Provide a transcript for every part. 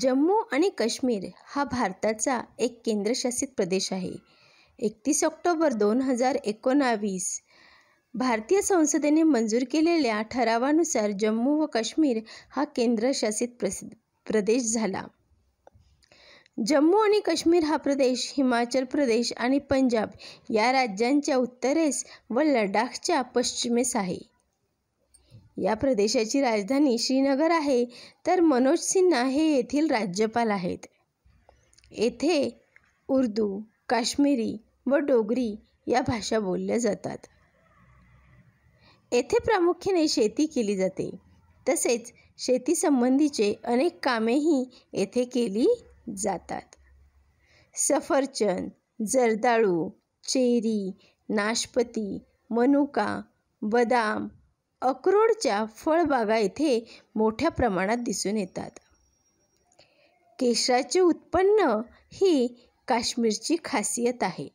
जम्मू आणि काश्मीर हा भारताचा एक केंद्रशासित प्रदेश आहे एकतीस ऑक्टोबर दोन हजार एकोणावीस भारतीय संसदेने मंजूर केलेल्या ठरावानुसार जम्मू व काश्मीर हा केंद्रशासित प्रदेश झाला जम्मू आणि काश्मीर हा प्रदेश हिमाचल प्रदेश आणि पंजाब या राज्यांच्या उत्तरेस व लडाखच्या पश्चिमेस आहे या प्रदेशाची राजधानी श्रीनगर आहे तर मनोज सिन्हा हे येथील राज्यपाल आहेत येथे उर्दू काश्मीरी व डोगरी या भाषा बोलल्या जातात येथे प्रामुख्याने शेती केली जाते तसेच शेतीसंबंधीचे अनेक कामेही येथे केली जातात सफरचंद जर्दाळू चेरी नाशपती मनुका बदाम अक्रोडच्या फळबागा येथे मोठ्या प्रमाणात दिसून येतात केशराचे उत्पन्न ही काश्मीरची खासियत आहे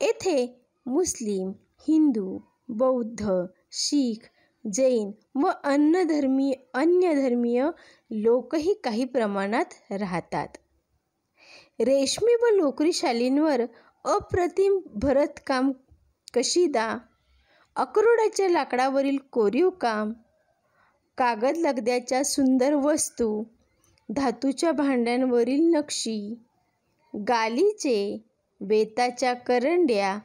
येथे मुस्लिम हिंदू बौद्ध शीख जैन व अन्नधर्मीय अन्य धर्मीय लोकही काही प्रमाणात राहतात रेशमी व लोकरी शालींवर अप्रतिम भरतकाम कशीदा अक्रोडाच्या लाकडावरील कोरीव काम कागद लगद्याच्या सुंदर वस्तू धातूच्या भांड्यांवरील नक्षी गालीचे बेताच्या करंड्या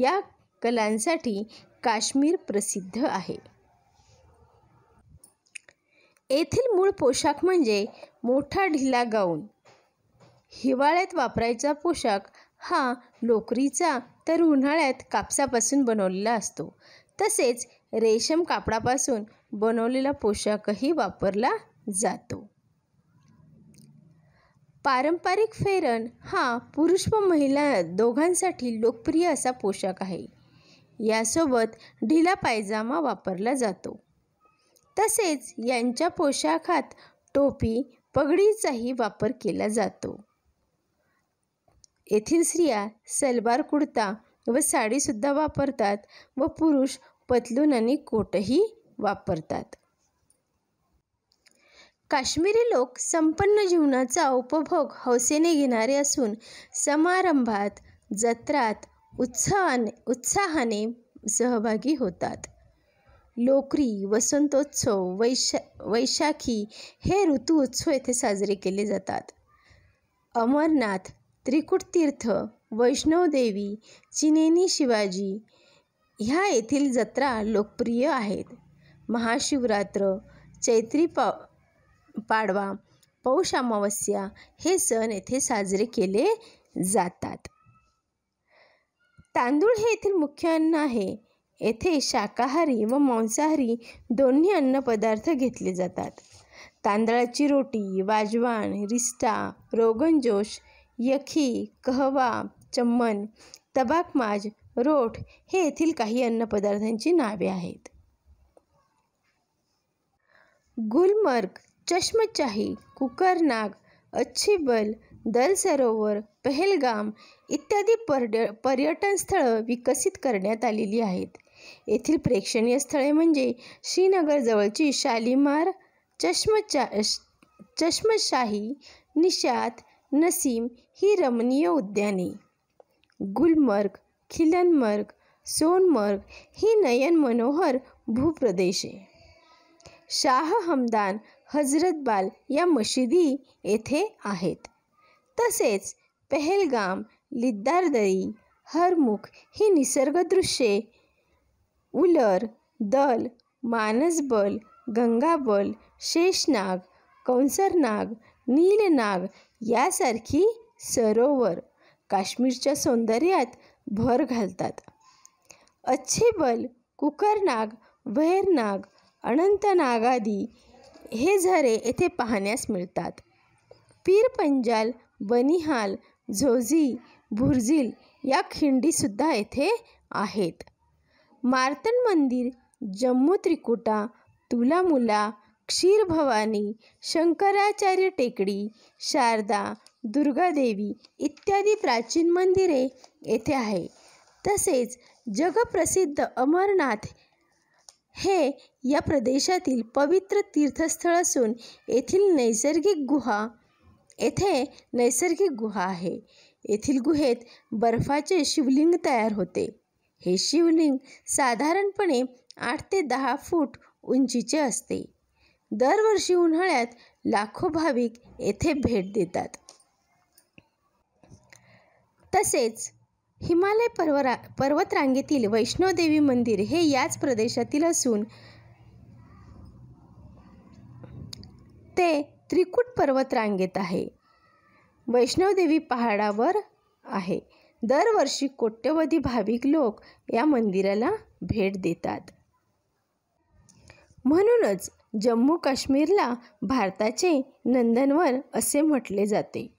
या कलांसाठी काश्मीर प्रसिद्ध आहे येथील मूळ पोशाख म्हणजे मोठा ढिला गाऊन हिवाळ्यात वापरायचा पोशाख हा लोकरीचा तर उन्हाळ्यात कापसापासून बनवलेला असतो तसेच रेशम कापडापासून बनवलेला पोशाखही वापरला जातो पारंपरिक फेरन हा पुरुष व महिला दोघांसाठी लोकप्रिय असा पोशाख आहे यासोबत ढिला पायजामा वापरला जातो तसेच यांच्या पोशाखात टोपी पगडीचाही वापर केला जातो येथील स्त्रिया सलवार कुर्ता व साडीसुद्धा वापरतात व पुरुष पतलून आणि कोटही वापरतात काश्मीरी लोक संपन्न जीवनाचा उपभोग हौसेने घेणारे असून समारंभात जत्रात उत्साहाने उत्साहाने सहभागी होतात लोकरी वसंतोत्सव वैशा वैशाखी हे ऋतू उत्सव येथे साजरे केले जातात अमरनाथ त्रिकुटतीर्थ वैष्णवदेवी चिनेनी शिवाजी ह्या येथील जत्रा लोकप्रिय आहेत महाशिवरात्र चैत्री पा पाडवा पौष अमावस्या हे सण येथे साजरे केले जातात तांदूळ हे येथील मुख्य अन्न आहे येथे शाकाहारी व मांसाहारी दोन्ही अन्नपदार्थ घेतले जातात तांदळाची रोटी वाजवान रिस्टा रोगनजोश यखी कहवा चम्मन तबाकमाज रोठ हे येथील काही अन्नपदार्थांची नावे आहेत गुलमर्ग चष्मचाही कुकरनाग अच्छीबल दल सरोवर पहलगाम इत्यादी पर्य पर्यटन स्थळं विकसित करण्यात आलेली आहेत येथील प्रेक्षणीय स्थळे म्हणजे श्रीनगरजवळची शालीमार चष्मचा चष्मशाही निषाद नसीम ही रमणीय उद्याने गुलमर्ग खिलनमर्ग सोनमर्ग ही नयन मनोहर भूप्रदेशे शाह हमदान हजरतबाल या मशिदी येथे आहेत तसेच पहलगाम लिद्दारदरी हरमुख ही निसर्गदृश्ये उलर दल मानसबल गंगाबल शेषनाग कंसरनाग नीलनाग यासारखी सरोवर काश्मीरच्या सौंदर्यात भर घालतात अच्छेबल कुकरनाग वैरनाग अनंतनाग आदी हे झरे येथे पाहण्यास मिळतात पीर पंजाल बनिहाल झोझी भुर्जिल या खिंडीसुद्धा येथे आहेत मार्तन मंदिर जम्मू त्रिकुटा तुलामुला क्षीरभवानी शंकराचार्य टेकडी शारदा दुर्गादेवी इत्यादी प्राचीन मंदिरे येथे आहे तसेच जगप्रसिद्ध अमरनाथ हे या प्रदेशातील पवित्र तीर्थस्थळ असून येथील नैसर्गिक गुहा येथे नैसर्गिक गुहा आहे येथील गुहेत बर्फाचे शिवलिंग तयार होते हे शिवलिंग साधारणपणे आठ ते दहा फूट उंचीचे असते दरवर्षी उन्हाळ्यात लाखो भाविक येथे भेट देतात तसेच हिमालय पर्वरा पर्वतरांगेतील वैष्णोदेवी मंदिर हे याच प्रदेशातील असून ते त्रिकूट पर्वतरांगेत आहे वैष्णोदेवी पहाडावर आहे दरवर्षी कोट्यवधी भाविक लोक या मंदिराला भेट देतात म्हणूनच जम्मू काश्मीरला भारताचे नंदनवन असे म्हटले जाते